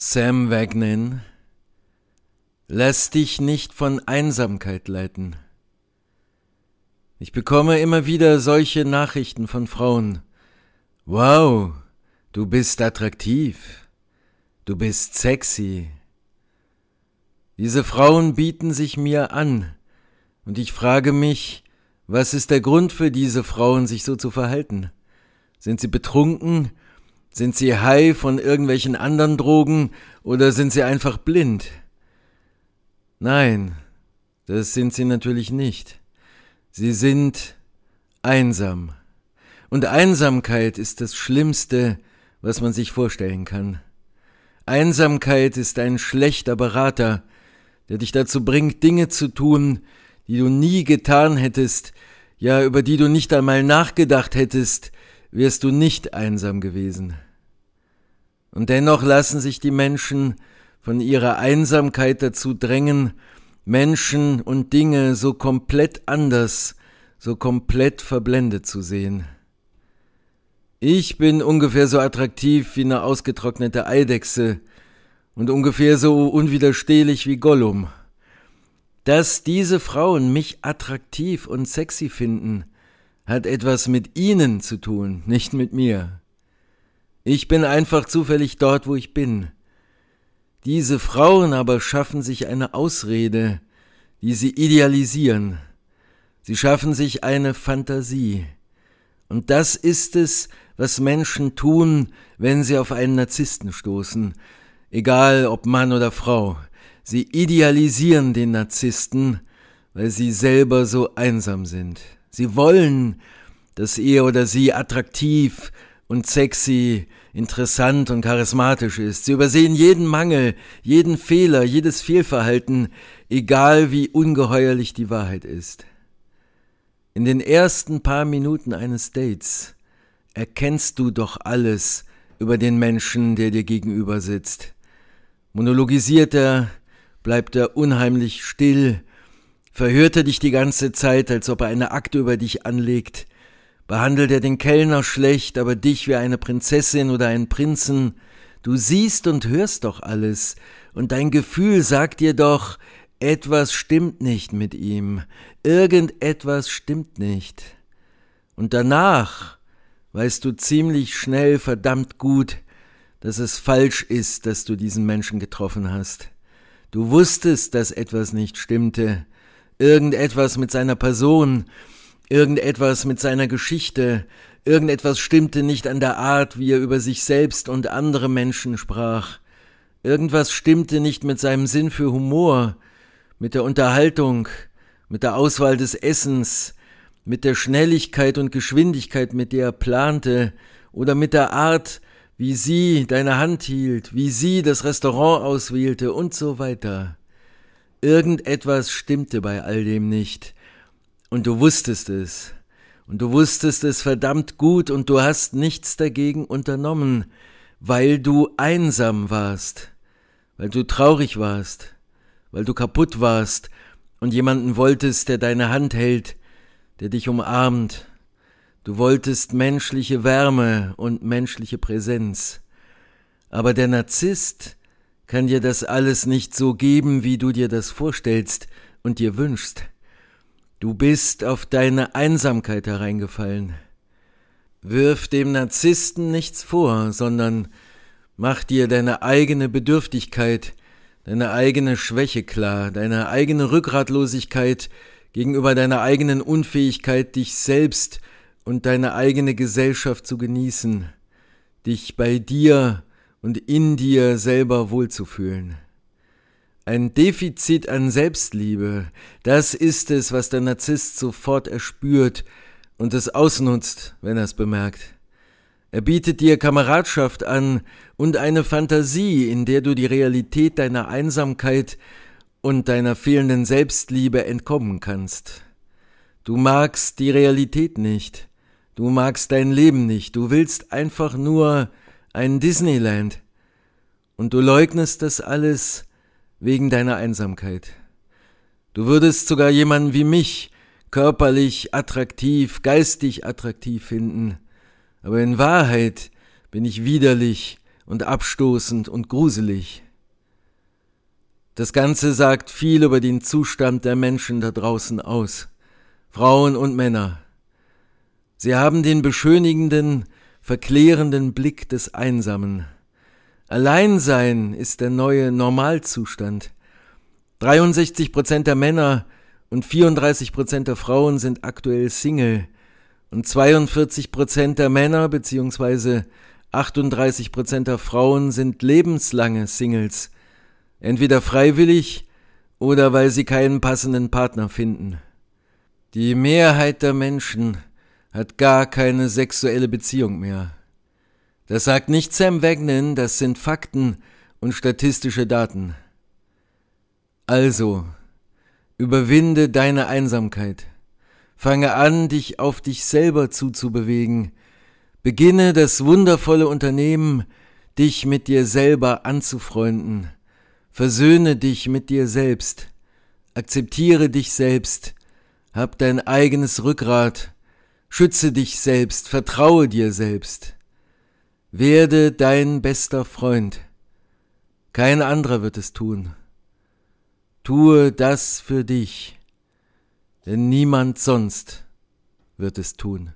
Sam Wagnin, lass dich nicht von Einsamkeit leiten. Ich bekomme immer wieder solche Nachrichten von Frauen. Wow, du bist attraktiv, du bist sexy. Diese Frauen bieten sich mir an, und ich frage mich, was ist der Grund für diese Frauen, sich so zu verhalten? Sind sie betrunken sind sie high von irgendwelchen anderen Drogen oder sind sie einfach blind? Nein, das sind sie natürlich nicht. Sie sind einsam. Und Einsamkeit ist das Schlimmste, was man sich vorstellen kann. Einsamkeit ist ein schlechter Berater, der dich dazu bringt, Dinge zu tun, die du nie getan hättest, ja über die du nicht einmal nachgedacht hättest, wärst du nicht einsam gewesen. Und dennoch lassen sich die Menschen von ihrer Einsamkeit dazu drängen, Menschen und Dinge so komplett anders, so komplett verblendet zu sehen. Ich bin ungefähr so attraktiv wie eine ausgetrocknete Eidechse und ungefähr so unwiderstehlich wie Gollum. Dass diese Frauen mich attraktiv und sexy finden, hat etwas mit ihnen zu tun, nicht mit mir. Ich bin einfach zufällig dort, wo ich bin. Diese Frauen aber schaffen sich eine Ausrede, die sie idealisieren. Sie schaffen sich eine Fantasie. Und das ist es, was Menschen tun, wenn sie auf einen Narzissten stoßen, egal ob Mann oder Frau. Sie idealisieren den Narzissten, weil sie selber so einsam sind. Sie wollen, dass er oder sie attraktiv, und sexy, interessant und charismatisch ist. Sie übersehen jeden Mangel, jeden Fehler, jedes Fehlverhalten, egal wie ungeheuerlich die Wahrheit ist. In den ersten paar Minuten eines Dates erkennst du doch alles über den Menschen, der dir gegenüber sitzt. Monologisiert er, bleibt er unheimlich still, verhört er dich die ganze Zeit, als ob er eine Akte über dich anlegt, behandelt er den Kellner schlecht, aber dich wie eine Prinzessin oder einen Prinzen. Du siehst und hörst doch alles, und dein Gefühl sagt dir doch, etwas stimmt nicht mit ihm, irgendetwas stimmt nicht. Und danach weißt du ziemlich schnell verdammt gut, dass es falsch ist, dass du diesen Menschen getroffen hast. Du wusstest, dass etwas nicht stimmte, irgendetwas mit seiner Person, Irgendetwas mit seiner Geschichte, irgendetwas stimmte nicht an der Art, wie er über sich selbst und andere Menschen sprach, irgendwas stimmte nicht mit seinem Sinn für Humor, mit der Unterhaltung, mit der Auswahl des Essens, mit der Schnelligkeit und Geschwindigkeit, mit der er plante, oder mit der Art, wie sie deine Hand hielt, wie sie das Restaurant auswählte und so weiter. Irgendetwas stimmte bei all dem nicht, und du wusstest es. Und du wusstest es verdammt gut und du hast nichts dagegen unternommen, weil du einsam warst, weil du traurig warst, weil du kaputt warst und jemanden wolltest, der deine Hand hält, der dich umarmt. Du wolltest menschliche Wärme und menschliche Präsenz. Aber der Narzisst kann dir das alles nicht so geben, wie du dir das vorstellst und dir wünschst. Du bist auf deine Einsamkeit hereingefallen. Wirf dem Narzissten nichts vor, sondern mach dir deine eigene Bedürftigkeit, deine eigene Schwäche klar, deine eigene Rückgratlosigkeit gegenüber deiner eigenen Unfähigkeit, dich selbst und deine eigene Gesellschaft zu genießen, dich bei dir und in dir selber wohlzufühlen. Ein Defizit an Selbstliebe, das ist es, was der Narzisst sofort erspürt und es ausnutzt, wenn er es bemerkt. Er bietet dir Kameradschaft an und eine Fantasie, in der du die Realität deiner Einsamkeit und deiner fehlenden Selbstliebe entkommen kannst. Du magst die Realität nicht, du magst dein Leben nicht, du willst einfach nur ein Disneyland. Und du leugnest das alles, wegen deiner Einsamkeit. Du würdest sogar jemanden wie mich körperlich attraktiv, geistig attraktiv finden, aber in Wahrheit bin ich widerlich und abstoßend und gruselig. Das Ganze sagt viel über den Zustand der Menschen da draußen aus, Frauen und Männer. Sie haben den beschönigenden, verklärenden Blick des Einsamen. Alleinsein ist der neue Normalzustand. 63 Prozent der Männer und 34 Prozent der Frauen sind aktuell Single und 42 Prozent der Männer bzw. 38 Prozent der Frauen sind lebenslange Singles, entweder freiwillig oder weil sie keinen passenden Partner finden. Die Mehrheit der Menschen hat gar keine sexuelle Beziehung mehr. Das sagt nicht Sam Wagnon, das sind Fakten und statistische Daten. Also, überwinde deine Einsamkeit. Fange an, dich auf dich selber zuzubewegen. Beginne das wundervolle Unternehmen, dich mit dir selber anzufreunden. Versöhne dich mit dir selbst. Akzeptiere dich selbst. Hab dein eigenes Rückgrat. Schütze dich selbst. Vertraue dir selbst. Werde dein bester Freund. Kein anderer wird es tun. Tue das für dich, denn niemand sonst wird es tun.